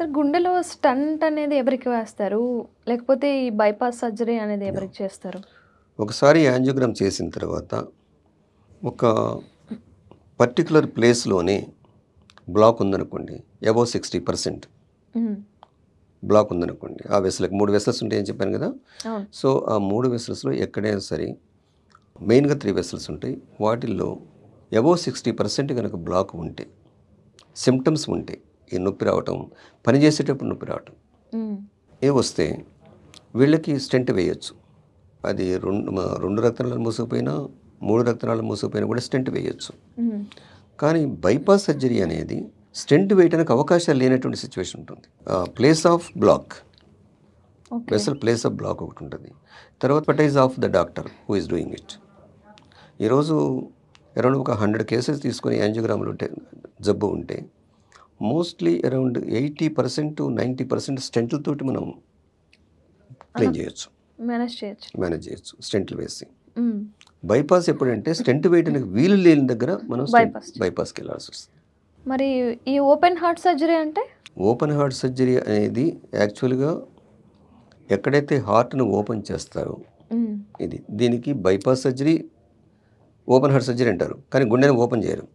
sir గుండెలో stunt అనేది ఎవరికి వేస్తారు లేకపోతే ఈ బైపాస్ సర్జరీ అనేది ఎవరికి చేస్తారు ఒకసారి యాంజియోగ్రామ్ చేసిన తర్వాత ఒక పర్టికులర్ ప్లేస్లోనే బ్లాక్ ఉందనుకోండి అబౌవ్ సిక్స్టీ పర్సెంట్ బ్లాక్ ఉందనుకోండి ఆ వెసలకు మూడు వెసల్స్ ఉంటాయని చెప్పాను కదా సో ఆ మూడు వెసల్స్లో ఎక్కడైనా సరే మెయిన్గా త్రీ వెసల్స్ ఉంటాయి వాటిల్లో అబౌవ్ సిక్స్టీ పర్సెంట్ కనుక బ్లాక్ ఉంటే సిమ్టమ్స్ ఉంటాయి ఈ నొప్పి రావటం పనిచేసేటప్పుడు నొప్పి రావటం ఏ వస్తే వీళ్ళకి స్టెంట్ వేయచ్చు అది రెండు రెండు రక్తనాలు మూసుకుపోయినా మూడు రక్తనాలు మూసుకుపోయినా కూడా స్టెంట్ వేయచ్చు కానీ బైపాస్ సర్జరీ అనేది స్టెంట్ వేయడానికి అవకాశాలు లేనటువంటి సిచ్యువేషన్ ఉంటుంది place of block vessel place of block ఒకటి ఉంటుంది తర్వాత expertise of the doctor who is doing it ఈరోజు ఎరౌండ్ ఒక హండ్రెడ్ కేసెస్ తీసుకొని యాంజియోగ్రామ్లు ఉంటే జబ్బు ఉంటే mostly around eighty percent to ninety percent స్టెంట్ల తోటి మనం క్లీన్ చేయొచ్చు మేనేజ్ చేయొచ్చు మేనేజ్ చేయొచ్చు స్టెంట్లు వేసి బైపాస్ ఎప్పుడంటే స్టెంట్ వేయడానికి వీలు లేని దగ్గర మనం బైపాస్కి వెళ్ళాల్సి వస్తుంది మరి ఈ ఓపెన్ హార్ట్ సర్జరీ అంటే ఓపెన్ హార్ట్ సర్జరీ అనేది యాక్చువల్గా ఎక్కడైతే హార్ట్ను ఓపెన్ చేస్తారో ఇది దీనికి bypass surgery open heart surgery అంటారు కానీ గుండెను ఓపెన్ చేయరు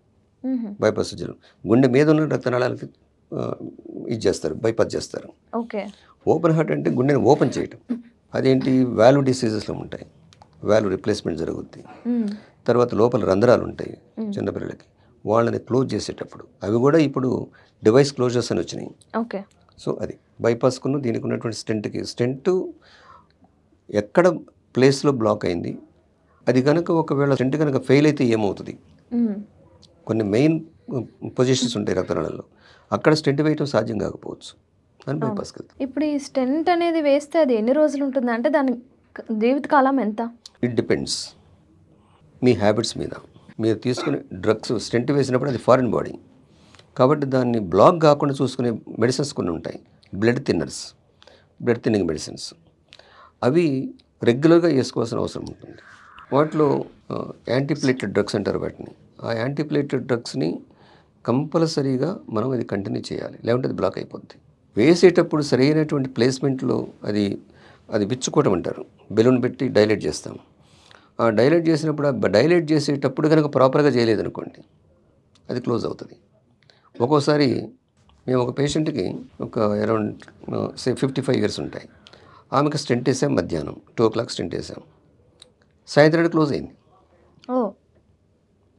బైపాస్ సర్జరీ గుండె మీద ఉన్న రక్తనాళాలకి ఇది చేస్తారు బైపాస్ చేస్తారు ఓకే ఓపెన్ హార్ట్ అంటే గుండెని ఓపెన్ చేయటం అదేంటి వాల్వ్ డిసీజెస్లో ఉంటాయి వాల్వ్ రిప్లేస్మెంట్ జరుగుద్ది తర్వాత లోపల రంధ్రాలు ఉంటాయి చిన్నపిల్లలకి వాళ్ళని క్లోజ్ చేసేటప్పుడు అవి కూడా ఇప్పుడు డివైస్ క్లోజర్స్ అని వచ్చినాయి ఓకే సో అది బైపాస్కును దీనికి ఉన్నటువంటి స్టెంట్కి స్టెంట్ ఎక్కడ ప్లేస్లో బ్లాక్ అయింది అది కనుక ఒకవేళ స్టెంట్ కనుక ఫెయిల్ అయితే ఏమవుతుంది కొన్ని మెయిన్ పొజిషన్స్ ఉంటాయి రక్తనాళంలో అక్కడ స్టెంట్ వేయటం సాధ్యం కాకపోవచ్చు అని బైపాస్ ఇప్పుడు ఈ స్టెంట్ అనేది వేస్తే అది ఎన్ని రోజులు ఉంటుంది అంటే దాని జీవితకాలం ఎంత ఇట్ డిపెండ్స్ మీ హ్యాబిట్స్ మీద మీరు తీసుకునే డ్రగ్స్ స్టెంట్ వేసినప్పుడు అది ఫారిన్ బాడీ కాబట్టి దాన్ని బ్లాక్ కాకుండా చూసుకునే మెడిసిన్స్ కొన్ని ఉంటాయి blood thinners blood thinning medicines అవి రెగ్యులర్గా వేసుకోవాల్సిన అవసరం ఉంటుంది వాటిలో యాంటీప్లేటెడ్ డ్రగ్స్ అంటారు వాటిని ఆ యాంటీప్లేటెడ్ డ్రగ్స్ని కంపల్సరీగా మనం అది కంటిన్యూ చేయాలి లేకుంటే అది బ్లాక్ అయిపోద్ది వేసేటప్పుడు సరైనటువంటి ప్లేస్మెంట్లో అది అది విచ్చుకోవటం అంటారు బెలూన్ పెట్టి డైలెట్ చేస్తాం ఆ డైలెట్ చేసినప్పుడు ఆ డైలేట్ చేసేటప్పుడు కనుక ప్రాపర్గా చేయలేదనుకోండి అది క్లోజ్ అవుతుంది ఒక్కోసారి మేము ఒక పేషెంట్కి ఒక around say fifty five years ఉంటాయి ఆమెకు స్టెంట్ వేసాం మధ్యాహ్నం టూ ఓ క్లాక్ స్టెంట్ వేసాం సాయంత్రం క్లోజ్ అయింది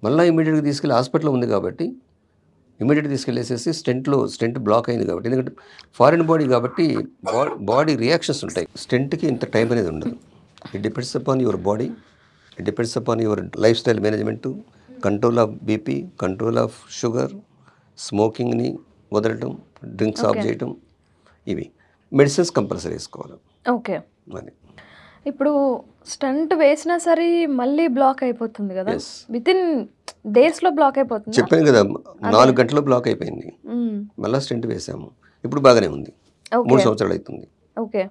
మళ్ళీ ఇమీడియట్గా తీసుకెళ్ళి హాస్పిటల్ ఉంది కాబట్టి ఇమీడియట్గా తీసుకెళ్ళేసేసి స్టెంట్లో స్టెంట్ బ్లాక్ అయింది కాబట్టి ఎందుకంటే ఫారిన్ బాడీ కాబట్టి బాడీ రియాక్షన్స్ ఉంటాయి స్టెంట్కి ఇంత టైం అనేది ఉండదు it depends upon your body it depends upon your life style management control of BP control of sugar స్మోకింగ్ని వదలటం డ్రింక్స్ ఆఫ్ చేయటం ఇవి మెడిసిన్స్ కంపల్సరీ వేసుకోవాలి ఓకే మరి ఇప్పుడు స్టంట్ వేసినా సరే మళ్ళీ బ్లాక్ అయిపోతుంది కదా విత్ ఇన్ డేస్ లో బ్లాక్ అయిపోతుంది చెప్పాను కదా నాలుగు గంటల్లో బ్లాక్ అయిపోయింది మళ్ళీ స్టంట్ వేసాము ఇప్పుడు బాగానే ఉంది మూడు సంవత్సరాలు అవుతుంది ఓకే